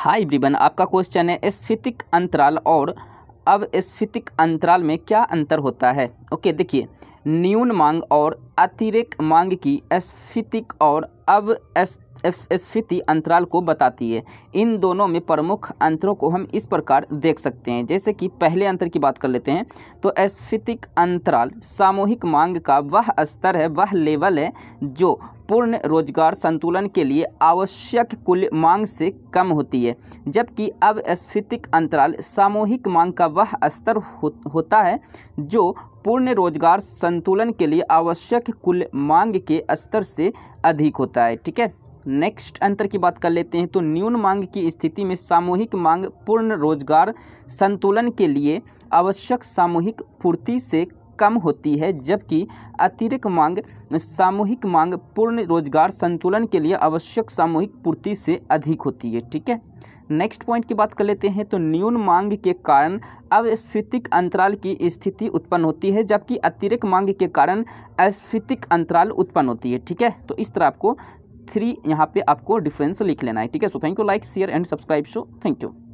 हाय ब्रिबन आपका क्वेश्चन है स्फितिक अंतराल और स्फितिक अंतराल में क्या अंतर होता है ओके देखिए न्यून मांग और अतिरिक्त मांग की स्फितिक और अब स्फीति अंतराल को बताती है इन दोनों में प्रमुख अंतरों को हम इस प्रकार देख सकते हैं जैसे कि पहले अंतर की बात कर लेते हैं तो स्फीतिक अंतराल सामूहिक मांग का वह स्तर है वह लेवल है जो पूर्ण रोजगार संतुलन के लिए आवश्यक कुल मांग से कम होती है जबकि अब स्फीतिक अंतराल सामूहिक मांग का वह स्तर हो, होता है जो पूर्ण रोजगार संतुलन के लिए आवश्यक कुल मांग के स्तर से अधिक होता है ठीक है नेक्स्ट अंतर की बात कर लेते हैं तो न्यून मांग की स्थिति में सामूहिक मांग पूर्ण रोजगार संतुलन के लिए आवश्यक सामूहिक पूर्ति से कम होती है जबकि अतिरिक्त मांग सामूहिक मांग पूर्ण रोजगार संतुलन के लिए आवश्यक सामूहिक पूर्ति से अधिक होती है ठीक है नेक्स्ट पॉइंट की बात कर लेते हैं तो न्यून मांग के कारण अस्फीतिक अंतराल की स्थिति उत्पन्न होती है जबकि अतिरिक्त मांग के कारण अस्फीतिक अंतराल उत्पन्न होती है ठीक है तो इस तरह आपको थ्री यहाँ पे आपको डिफरेंस लिख लेना है ठीक है so thank you like share and subscribe so thank you